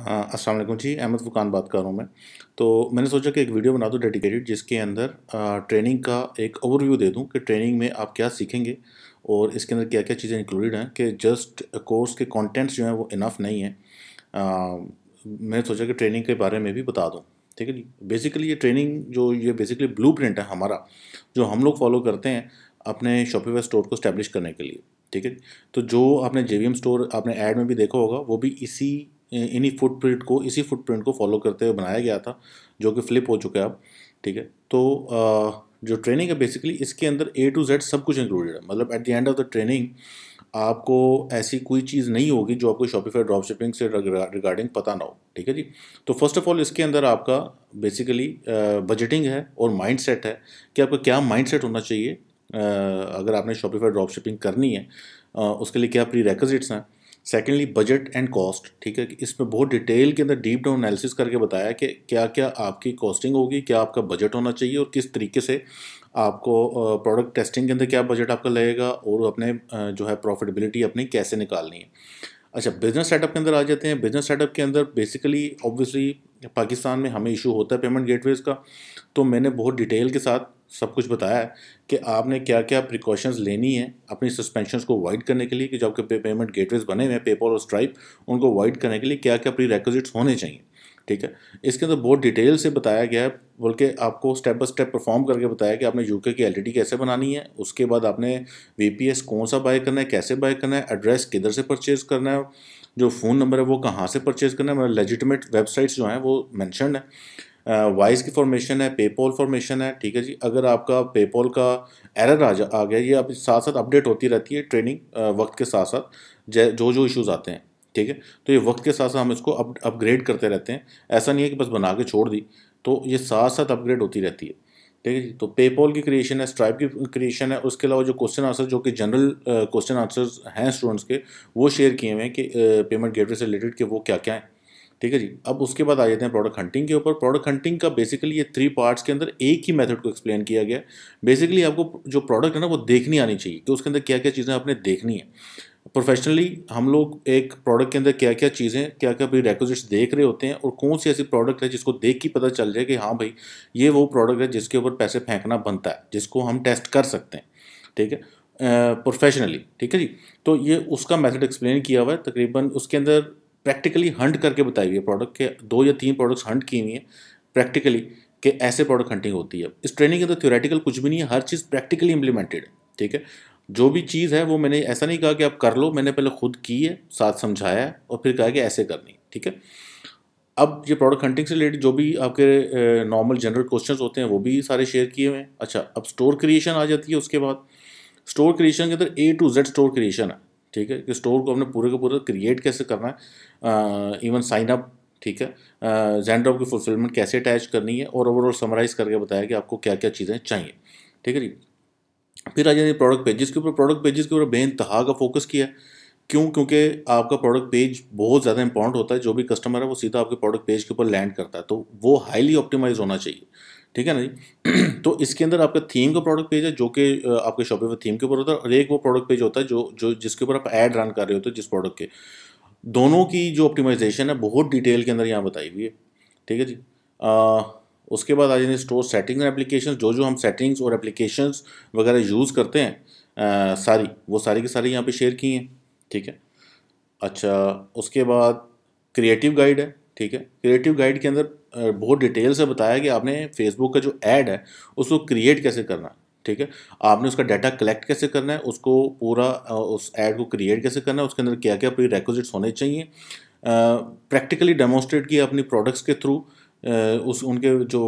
हाँ, अस्सलाम वालेकुम जी अहमद फुकान बात कर रहा हूँ मैं तो मैंने सोचा कि एक वीडियो बना दूँ डेडिकेटेड जिसके अंदर आ, ट्रेनिंग का एक ओवरव्यू दे दूँ कि ट्रेनिंग में आप क्या सीखेंगे और इसके अंदर क्या क्या चीज़ें इंक्लूडेड हैं कि जस्ट कोर्स के कंटेंट्स जो हैं वो इनफ नहीं है मैंने सोचा कि ट्रेनिंग के बारे में भी बता दूँ ठीक है जी बेसिकली ये ट्रेनिंग जो ये बेसिकली ब्लू है हमारा जो हम लोग फॉलो करते हैं अपने शॉपिंग स्टोर को स्टैब्लिश करने के लिए ठीक है तो जो आपने जे स्टोर आपने एड में भी देखा होगा वो भी इसी इन्हीं फुटप्रिंट को इसी फुटप्रिंट को फॉलो करते हुए बनाया गया था जो कि फ्लिप हो चुका है अब ठीक है तो आ, जो ट्रेनिंग है बेसिकली इसके अंदर ए टू जेड सब कुछ इंक्लूडेड है मतलब at the end of the training आपको ऐसी कोई चीज़ नहीं होगी जो आपको शॉपिफाई ड्रॉप शिपिंग से रिगार्डिंग पता ना हो ठीक है जी तो फर्स्ट ऑफ ऑल इसके अंदर आपका बेसिकली बजटिंग है और माइंड सेट है कि आपका क्या माइंड सेट होना चाहिए अगर आपने शॉपिफाई ड्रॉप शिपिंग करनी है उसके लिए क्या प्री रेकजिट्स हैं सेकेंडली बजट एंड कॉस्ट ठीक है इसमें बहुत डिटेल के अंदर डीप डाउन एनालिसिस करके बताया कि क्या क्या आपकी कॉस्टिंग होगी क्या आपका बजट होना चाहिए और किस तरीके से आपको प्रोडक्ट टेस्टिंग के अंदर क्या बजट आपका लगेगा और अपने जो है प्रॉफिटेबिलिटी अपनी कैसे निकालनी है अच्छा बिज़नेस सेटअप के अंदर आ जाते हैं बिज़नेस सेटअप के अंदर बेसिकली ऑब्वियसली पाकिस्तान में हमें इशू होता है पेमेंट गेटवेज़ का तो मैंने बहुत डिटेल के साथ सब कुछ बताया है कि आपने क्या क्या प्रिकॉशंस लेनी है अपनी सस्पेंशन को अवॉइड करने के लिए कि जो आपके पे, पेमेंट गेटवेज बने हुए हैं पेपर और स्ट्राइप उनको अवॉइड करने के लिए क्या क्या प्री रेकोजिट्स होने चाहिए ठीक है इसके अंदर तो बहुत डिटेल से बताया गया है बल्कि आपको स्टेप बाय स्टेप परफॉर्म करके बताया कि आपने यूके की एलटीडी कैसे बनानी है उसके बाद आपने वीपीएस कौन सा बाय करना है कैसे बाय करना है एड्रेस किधर से परचेज़ करना है जो फ़ोन नंबर है वो कहाँ से परचेज़ करना है मतलब लेजिटमेट वेबसाइट्स जो हैं वो मैंशन है वाइज की फॉर्मेशन है पेपॉल फॉर्मेशन है ठीक है जी अगर आपका पेपॉल का एरर आ जा आ गया ये अभी साथ साथ अपडेट होती रहती है ट्रेनिंग वक्त के साथ साथ जो जो इश्यूज़ आते हैं ठीक है तो ये वक्त के साथ साथ हम इसको अप अपग्रेड करते रहते हैं ऐसा नहीं है कि बस बना के छोड़ दी तो ये साथ साथ अपग्रेड होती रहती है ठीक है जी तो पेपॉल की क्रिएशन है स्ट्राइप की क्रिएशन है उसके अलावा जो क्वेश्चन आंसर जो कि जनरल क्वेश्चन आंसर्स हैं स्टूडेंट्स के वो शेयर किए हुए हैं कि पेमेंट गेटवे से रिलेटेड कि वो क्या क्या हैं ठीक है जी अब उसके बाद आ जाते हैं प्रोडक्ट हंटिंग के ऊपर प्रोडक्ट हंटिंग का बेसिकली ये थ्री पार्ट्स के अंदर एक ही मेथड को एक्सप्लेन किया गया बेसिकली आपको जो प्रोडक्ट है ना वो देखनी आनी चाहिए कि उसके अंदर क्या क्या चीज़ें आपने देखनी है प्रोफेशनली हम लोग एक प्रोडक्ट के अंदर क्या क्या चीज़ें क्या क्या प्री रेकोजिट्स देख रहे होते हैं और कौन सी ऐसी प्रोडक्ट है जिसको देख के पता चल जाए कि हाँ भाई ये वो प्रोडक्ट है जिसके ऊपर पैसे फेंकना बनता है जिसको हम टेस्ट कर सकते हैं ठीक है प्रोफेशनली ठीक है जी तो ये उसका मेथड एक्सप्लेन किया हुआ है तकरीबन उसके अंदर प्रैक्टिकली हंट करके बताई है प्रोडक्ट के दो या तीन प्रोडक्ट्स हंट की हुई हैं प्रैक्टिकली कि ऐसे प्रोडक्ट हंटिंग होती है इस ट्रेनिंग के अंदर थ्योरेटिकल कुछ भी नहीं है हर चीज़ प्रैक्टिकली इंप्लीमेंटेड ठीक है जो भी चीज़ है वो मैंने ऐसा नहीं कहा कि आप कर लो मैंने पहले खुद की है साथ समझाया है और फिर कहा कि ऐसे करनी ठीक है अब ये प्रोडक्ट हंटिंग से रिलेटेड जो भी आपके नॉर्मल जनरल क्वेश्चंस होते हैं वो भी सारे शेयर किए हुए हैं अच्छा अब स्टोर क्रिएशन आ जाती है उसके बाद स्टोर क्रिएशन के अंदर A to Z store creation है ठीक है कि स्टोर को हमने पूरे का पूरा क्रिएट कैसे करना है इवन साइन अप ठीक है जेंड्रॉप की फुलफिलमेंट कैसे अटैच करनी है और ओवरऑल समराइज करके बताया कि आपको क्या क्या चीज़ें चाहिए ठीक है जी फिर आ जाए प्रोडक्ट पेजेस के ऊपर प्रोडक्ट पेजेस के ऊपर बेनतहा का फोकस किया क्यों क्योंकि आपका प्रोडक्ट पेज बहुत ज़्यादा इंपॉर्टेंट होता है जो भी कस्टमर है वो सीधा आपके प्रोडक्ट पेज के ऊपर लैंड करता है तो वो हाईली ऑप्टिमाइज होना चाहिए ठीक है ना जी तो इसके अंदर आपका थीम का प्रोडक्ट पेज है जो कि आपके पर थीम के ऊपर होता है और एक वो प्रोडक्ट पेज होता है जो जो जिसके ऊपर आप ऐड रन कर रहे होते हो जिस प्रोडक्ट के दोनों की जो ऑप्टिमाइजेशन है बहुत डिटेल के अंदर यहाँ बताई हुई है ठीक है जी आ, उसके बाद आ जाने स्टोर सेटिंग्स एंड एप्लीकेशन जो जो हम सेटिंग्स और एप्लीकेशन वगैरह यूज़ करते हैं आ, सारी वो सारी की सारी यहाँ पे शेयर की हैं ठीक है अच्छा उसके बाद क्रिएटिव गाइड है ठीक है क्रिएटिव गाइड के अंदर बहुत डिटेल से बताया कि आपने फेसबुक का जो ऐड है उसको क्रिएट कैसे करना है ठीक है आपने उसका डाटा कलेक्ट कैसे करना है उसको पूरा उस ऐड को क्रिएट कैसे करना है उसके अंदर क्या क्या प्री रेकोजिट्स होने चाहिए प्रैक्टिकली डेमोस्ट्रेट किया अपनी प्रोडक्ट्स के थ्रू उस उनके जो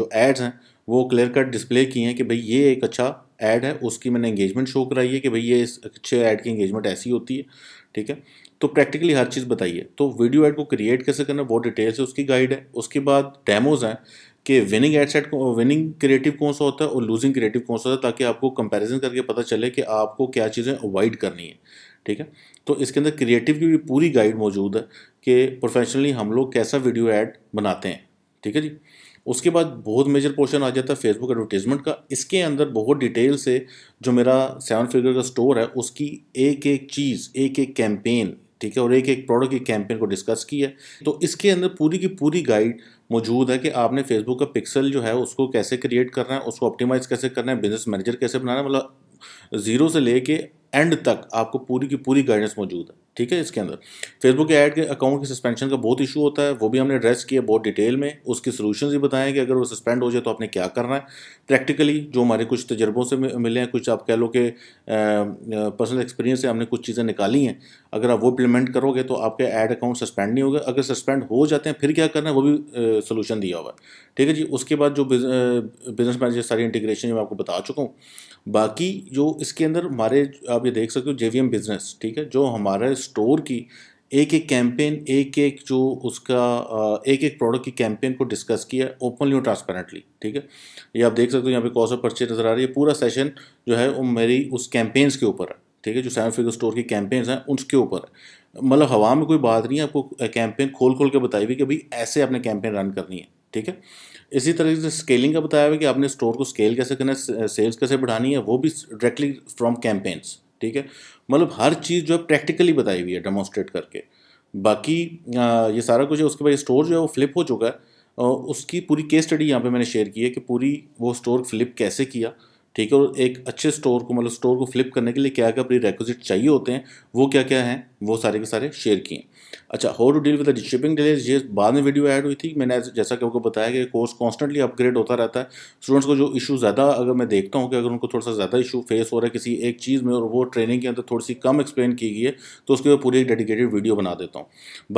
जो एड्स हैं वो क्लियर कट डिस्प्ले किए हैं कि भाई ये एक अच्छा ऐड है उसकी मैंने इंगेजमेंट शो कराई है कि भाई ये इस अच्छे ऐड की इंगेजमेंट ऐसी होती है ठीक है तो प्रैक्टिकली हर चीज़ बताइए तो वीडियो ऐड को क्रिएट कैसे करना है बहुत डिटेल से उसकी गाइड है उसके बाद डेमोज हैं कि winning ad set winning creative कौन सा होता है और लूजिंग क्रिएटिव कौन सा होता है ताकि आपको कंपैरिजन करके पता चले कि आपको क्या चीज़ें अवॉइड करनी है ठीक है तो इसके अंदर क्रिएटिव की भी पूरी गाइड मौजूद है कि प्रोफेशनली हम लोग कैसा वीडियो ऐड बनाते हैं ठीक है जी उसके बाद बहुत मेजर पोर्शन आ जाता है फेसबुक एडवर्टीजमेंट का इसके अंदर बहुत डिटेल से जो मेरा सेवन फिगर का स्टोर है उसकी एक एक चीज़ एक एक कैंपेन ठीक है और एक एक प्रोडक्ट की कैंपेन को डिस्कस किया तो इसके अंदर पूरी की पूरी गाइड मौजूद है कि आपने फेसबुक का पिक्सल जो है उसको कैसे क्रिएट करना है उसको ऑप्टिमाइज़ कैसे करना है बिजनेस मैनेजर कैसे बनाना है मतलब ज़ीरो से लेके एंड तक आपको पूरी की पूरी गाइडेंस मौजूद है ठीक है इसके अंदर फेसबुक के ऐड के अकाउंट के सस्पेंशन का बहुत इशू होता है वो भी हमने एड्रेस किया बहुत डिटेल में उसके सोल्यूशन भी बताएं कि अगर वो सस्पेंड हो जाए तो आपने क्या करना है प्रैक्टिकली जो हमारे कुछ तजर्बों से मिले हैं कुछ आप कह लो कि पर्सनल एक्सपीरियंस से हमने कुछ चीज़ें निकाली हैं अगर आप वो इम्प्लीमेंट करोगे तो आपके ऐड अकाउंट सस्पेंड नहीं होगा अगर सस्पेंड हो जाते हैं फिर क्या करना है वो भी सोल्यूशन दिया हुआ है ठीक है जी उसके बाद जो बिजनेस मैनेजर सारी इंटीग्रेशन मैं आपको बता चुका हूँ बाकी जो इसके अंदर हमारे आप ये देख सकते हो जेवीएम बिजनेस ठीक है जो हमारे स्टोर की एक एक कैंपेन एक एक जो उसका एक एक प्रोडक्ट की कैंपेन को डिस्कस किया ओपनली और ट्रांसपेरेंटली ठीक है ये आप देख सकते हो यहाँ पे कॉस्ट ऑफ परचेज नजर आ रही है पूरा सेशन जो है वो मेरी उस कैंपेन्स के ऊपर है ठीक है जो सेवन फिगर स्टोर की कैंपेन्स हैं उसके ऊपर है मतलब हवा में कोई बात नहीं है आपको कैंपेन खोल खोल के बताई हुई कि भाई ऐसे आपने कैंपेन रन करनी है ठीक है इसी तरह से स्केलिंग का बताया हुआ कि आपने स्टोर को स्केल कैसे करना है सेल्स कैसे बढ़ानी है वो भी डायरेक्टली फ्रॉम कैंपेन्स ठीक है मतलब हर चीज़ जो है प्रैक्टिकली बताई हुई है डेमोस्ट्रेट करके बाकी ये सारा कुछ है उसके बाद स्टोर जो है वो फ्लिप हो चुका है उसकी पूरी केस स्टडी यहाँ पे मैंने शेयर की है कि पूरी वो स्टोर फ्लिप कैसे किया ठीक है और एक अच्छे स्टोर को मतलब स्टोर को फ्लिप करने के लिए क्या क्या प्री रेकोजिट चाहिए होते हैं वो क्या क्या हैं वो सारे के सारे शेयर किए अच्छा how to deal with shipping delays ये बाद में वीडियो ऐड हुई थी मैंने जैसा कि आपको बताया कि कोर्स कॉन्स्टेंटली अपग्रेड होता रहता है स्टूडेंट्स को जो इशू ज़्यादा अगर मैं देखता हूँ कि अगर उनको थोड़ा सा ज़्यादा इशू फेस हो रहा है किसी एक चीज़ में और वो ट्रेनिंग के अंदर थोड़ी सी कम एक्सप्लेन की गई है तो उसके लिए पूरी एक डेडिकेटेड वीडियो बना देता हूँ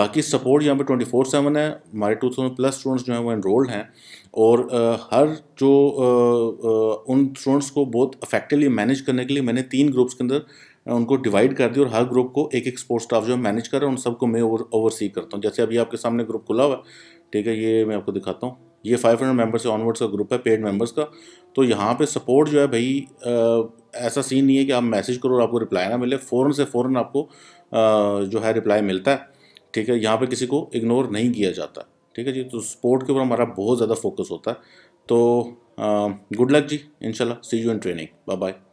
बाकी सपोर्ट यहाँ पर ट्वेंटी फोर सेवन है हमारे टू थाउजेंड प्लस स्टूडेंट्स जो हैं वो एनरोल्ड हैं और हर जो उन स्टूडेंट्स अकाउंट्स को बहुत इफेक्टिवली मैनेज करने के लिए मैंने तीन ग्रुप्स के अंदर उनको डिवाइड कर दिया और हर ग्रुप को एक एक स्पोर्ट्स स्टाफ जो है मैनेज कर रहा है उन सबको मैं ओवर ओवरसी करता हूँ जैसे अभी आपके सामने ग्रुप खुला हुआ है ठीक है ये मैं आपको दिखाता हूँ ये फाइव हंड्रेड मेम्बर्स से ऑनवर्ड्स का ग्रुप है पेड मेंबर्स का तो यहाँ पे सपोर्ट जो है भाई आ, ऐसा सीन नहीं है कि आप मैसेज करो और आपको रिप्लाई ना मिले फ़ौरन से फ़ौरन आपको आ, जो है रिप्लाई मिलता है ठीक है यहाँ पे किसी को इग्नोर नहीं किया जाता ठीक है जी तो स्पोर्ट के ऊपर हमारा बहुत ज़्यादा फोकस होता है तो गुड लक जी इनशाला see you in training bye bye